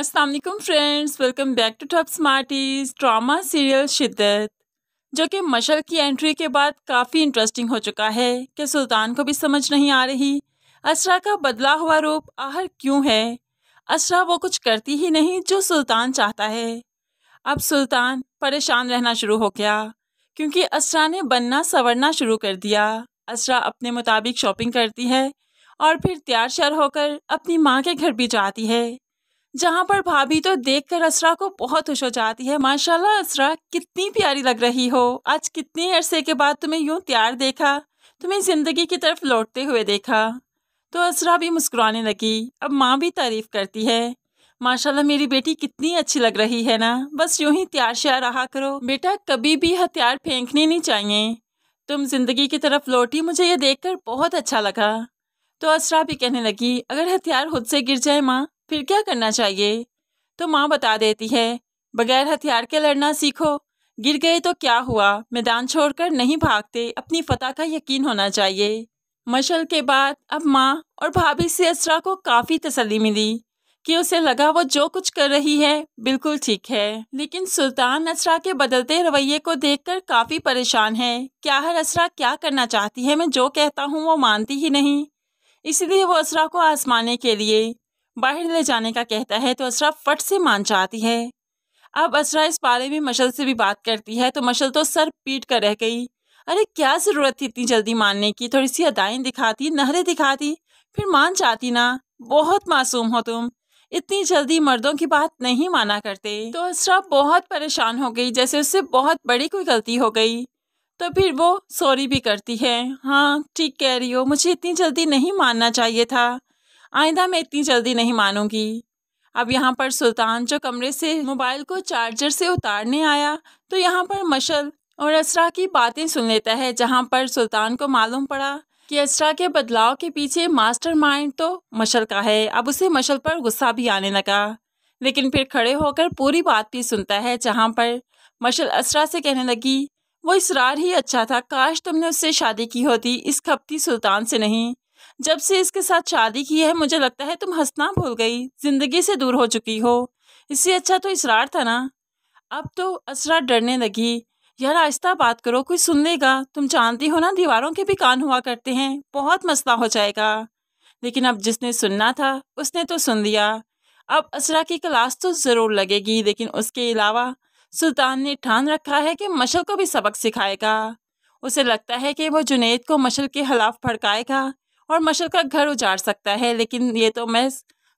Aslam friends welcome back to top smarties drama serial Shiddat जो कि मशल की एंट्री के बाद काफ़ी इंटरेस्टिंग हो चुका है कि सुल्तान को भी समझ नहीं आ रही असरा का बदला हुआ रूप आहर क्यों है असरा वो कुछ करती ही नहीं जो सुल्तान चाहता है अब सुल्तान परेशान रहना शुरू हो गया क्योंकि असरा ने बनना संवरना शुरू कर दिया असरा अपने मुताबिक शॉपिंग करती है और फिर तैयार श्यार होकर अपनी माँ के घर भी जाती है जहाँ पर भाभी तो देखकर असरा को बहुत खुश हो जाती है माशाल्लाह असरा कितनी प्यारी लग रही हो आज कितने अरसे के बाद तुम्हें यूं प्यार देखा तुम्हें जिंदगी की तरफ लौटते हुए देखा तो असरा भी मुस्कुराने लगी अब माँ भी तारीफ करती है माशाल्लाह मेरी बेटी कितनी अच्छी लग रही है ना बस यूं ही त्यार श्यार रहा करो बेटा कभी भी हथियार फेंकने नहीं चाहिए तुम जिंदगी की तरफ लौटी मुझे ये देखकर बहुत अच्छा लगा तो असरा भी कहने लगी अगर हथियार खुद से गिर जाए माँ फिर क्या करना चाहिए तो माँ बता देती है बगैर हथियार के लड़ना सीखो गिर गए तो क्या हुआ मैदान छोड़कर नहीं भागते अपनी फतह का यकीन होना चाहिए मशल के बाद अब माँ और भाभी से असरा को काफ़ी तसली मिली कि उसे लगा वो जो कुछ कर रही है बिल्कुल ठीक है लेकिन सुल्तान असरा के बदलते रवैये को देखकर काफ़ी परेशान है क्या हर असरा क्या करना चाहती है मैं जो कहता हूँ वो मानती ही नहीं इसलिए वो असरा को आसमाने के लिए बाहर ले जाने का कहता है तो असरा फट से मान जाती है अब असरा इस बारे में मशल से भी बात करती है तो मशल तो सर पीट कर रह गई अरे क्या ज़रूरत थी इतनी जल्दी मानने की थोड़ी सी अदाएं दिखाती नहरें दिखाती फिर मान जाती ना बहुत मासूम हो तुम इतनी जल्दी मर्दों की बात नहीं माना करते तो असरा बहुत परेशान हो गई जैसे उससे बहुत बड़ी कोई गलती हो गई तो फिर वो सॉरी भी करती है हाँ ठीक कह रही हो मुझे इतनी जल्दी नहीं मानना चाहिए था आइंदा मैं इतनी जल्दी नहीं मानूंगी अब यहाँ पर सुल्तान जो कमरे से मोबाइल को चार्जर से उतारने आया तो यहाँ पर मशल और असरा की बातें सुन लेता है जहाँ पर सुल्तान को मालूम पड़ा कि असरा के बदलाव के पीछे मास्टरमाइंड तो मशल का है अब उसे मशल पर गुस्सा भी आने लगा लेकिन फिर खड़े होकर पूरी बात भी सुनता है जहाँ पर मशल असरा से कहने लगी वो इसरार ही अच्छा था काश तुमने उससे शादी की होती इस खपती सुल्तान से नहीं जब से इसके साथ शादी की है मुझे लगता है तुम हंसना भूल गई जिंदगी से दूर हो चुकी हो इससे अच्छा तो इसरार था ना अब तो असरा डरने लगी यार आहिस्ता बात करो कोई सुन लेगा तुम जानती हो ना दीवारों के भी कान हुआ करते हैं बहुत मसला हो जाएगा लेकिन अब जिसने सुनना था उसने तो सुन लिया अब असरा की क्लास तो ज़रूर लगेगी लेकिन उसके अलावा सुल्तान ने ठान रखा है कि मशल को भी सबक सिखाएगा उसे लगता है कि वो जुनेद को मशल के खिलाफ भड़काएगा और मशल का घर उजाड़ सकता है लेकिन ये तो महज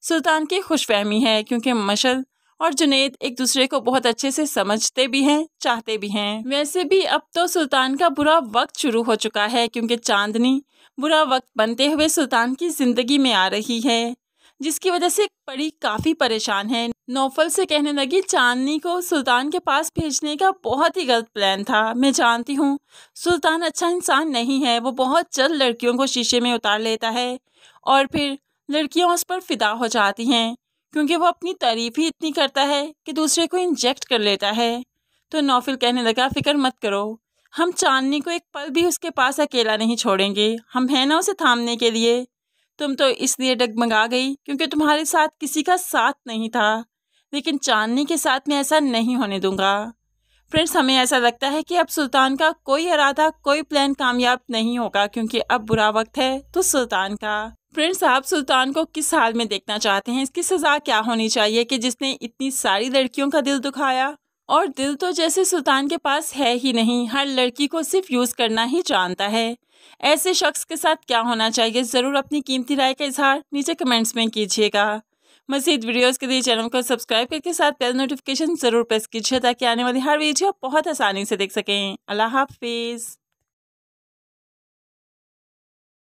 सुल्तान की खुशफहमी है क्योंकि मशल और जुनेद एक दूसरे को बहुत अच्छे से समझते भी हैं चाहते भी हैं वैसे भी अब तो सुल्तान का बुरा वक्त शुरू हो चुका है क्योंकि चांदनी बुरा वक्त बनते हुए सुल्तान की ज़िंदगी में आ रही है जिसकी वजह से परी काफ़ी परेशान है नौफल से कहने लगी चांदनी को सुल्तान के पास भेजने का बहुत ही गलत प्लान था मैं जानती हूँ सुल्तान अच्छा इंसान नहीं है वो बहुत जल्द लड़कियों को शीशे में उतार लेता है और फिर लड़कियाँ उस पर फिदा हो जाती हैं क्योंकि वो अपनी तारीफ ही इतनी करता है कि दूसरे को इंजेक्ट कर लेता है तो नौफिल कहने लगा फिक्र मत करो हम चांदनी को एक पल भी उसके पास अकेला नहीं छोड़ेंगे हम हैं ना उसे थामने के लिए तुम तो इसलिए डगमगा गई क्योंकि तुम्हारे साथ किसी का साथ नहीं था लेकिन चांदनी के साथ मैं ऐसा नहीं होने दूंगा फ्रेंड्स हमें ऐसा लगता है कि अब सुल्तान का कोई इरादा कोई प्लान कामयाब नहीं होगा क्योंकि अब बुरा वक्त है तो सुल्तान का फ्रेंड्स आप सुल्तान को किस हाल में देखना चाहते हैं इसकी सज़ा क्या होनी चाहिए कि जिसने इतनी सारी लड़कियों का दिल दुखाया और दिल तो जैसे सुल्तान के पास है ही नहीं हर लड़की को सिर्फ यूज़ करना ही जानता है ऐसे शख्स के साथ क्या होना चाहिए ज़रूर अपनी कीमती राय का इजहार नीचे कमेंट्स में कीजिएगा मजीद वीडियोस के लिए चैनल को सब्सक्राइब करके साथ बेल नोटिफिकेशन ज़रूर प्रेस कीजिए ताकि आने वाली हर वीडियो बहुत आसानी से देख सकें अल्लाह हाफिज़